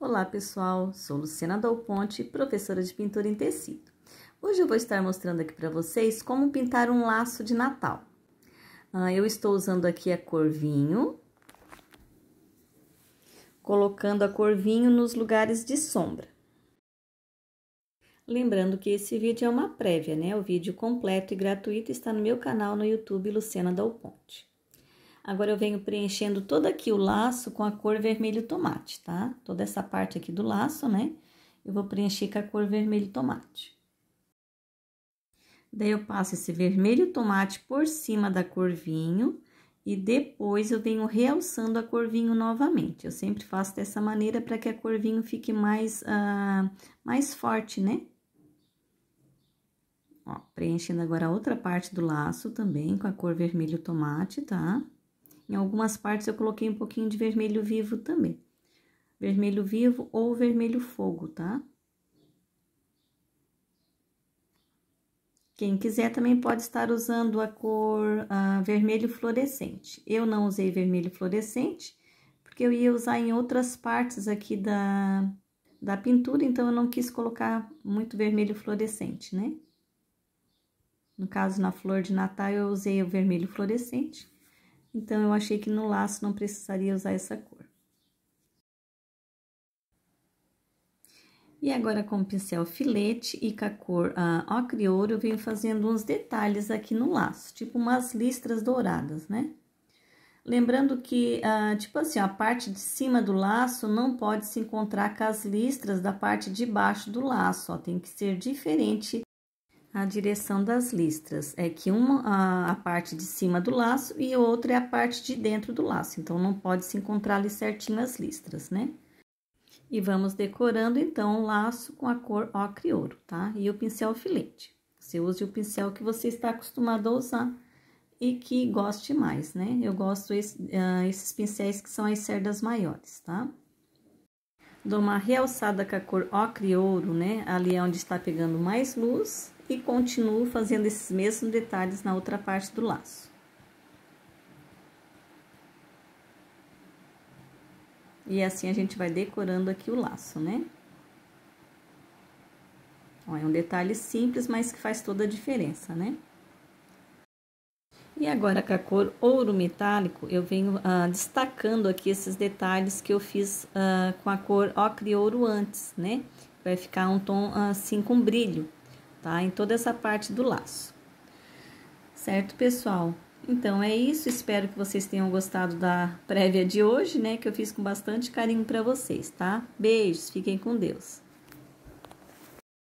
Olá pessoal, sou Luciana Dal Ponte, professora de pintura em tecido. Hoje eu vou estar mostrando aqui para vocês como pintar um laço de Natal. Ah, eu estou usando aqui a cor vinho, colocando a cor vinho nos lugares de sombra. Lembrando que esse vídeo é uma prévia, né? O vídeo completo e gratuito está no meu canal no YouTube Luciana Dal Ponte. Agora eu venho preenchendo todo aqui o laço com a cor vermelho tomate, tá? Toda essa parte aqui do laço, né? Eu vou preencher com a cor vermelho tomate. Daí eu passo esse vermelho tomate por cima da cor vinho e depois eu venho realçando a cor vinho novamente. Eu sempre faço dessa maneira para que a cor vinho fique mais, ah, mais forte, né? Ó, preenchendo agora a outra parte do laço também com a cor vermelho tomate, tá? Em algumas partes eu coloquei um pouquinho de vermelho vivo também. Vermelho vivo ou vermelho fogo, tá? Quem quiser também pode estar usando a cor ah, vermelho fluorescente. Eu não usei vermelho fluorescente, porque eu ia usar em outras partes aqui da, da pintura, então eu não quis colocar muito vermelho fluorescente, né? No caso, na flor de natal, eu usei o vermelho fluorescente. Então, eu achei que no laço não precisaria usar essa cor. E agora, com o pincel filete e com a cor ah, ocre ouro, eu venho fazendo uns detalhes aqui no laço, tipo umas listras douradas, né? Lembrando que, ah, tipo assim, a parte de cima do laço não pode se encontrar com as listras da parte de baixo do laço, ó, tem que ser diferente a direção das listras. É que uma a, a, parte de cima do laço e outra é a parte de dentro do laço. Então, não pode se encontrar ali certinho as listras, né? E vamos decorando, então, o laço com a cor ocre ouro, tá? E o pincel filete. Você use o pincel que você está acostumado a usar e que goste mais, né? Eu gosto esse, uh, esses pincéis que são as cerdas maiores, tá? Dou uma realçada com a cor ocre ouro, né? Ali é onde está pegando mais luz e continuo fazendo esses mesmos detalhes na outra parte do laço. E assim a gente vai decorando aqui o laço, né? Ó, é um detalhe simples, mas que faz toda a diferença, né? E agora com a cor ouro metálico, eu venho ah, destacando aqui esses detalhes que eu fiz ah, com a cor ocre ouro antes, né? Vai ficar um tom ah, assim com brilho tá? Em toda essa parte do laço. Certo, pessoal? Então é isso, espero que vocês tenham gostado da prévia de hoje, né, que eu fiz com bastante carinho para vocês, tá? Beijos, fiquem com Deus.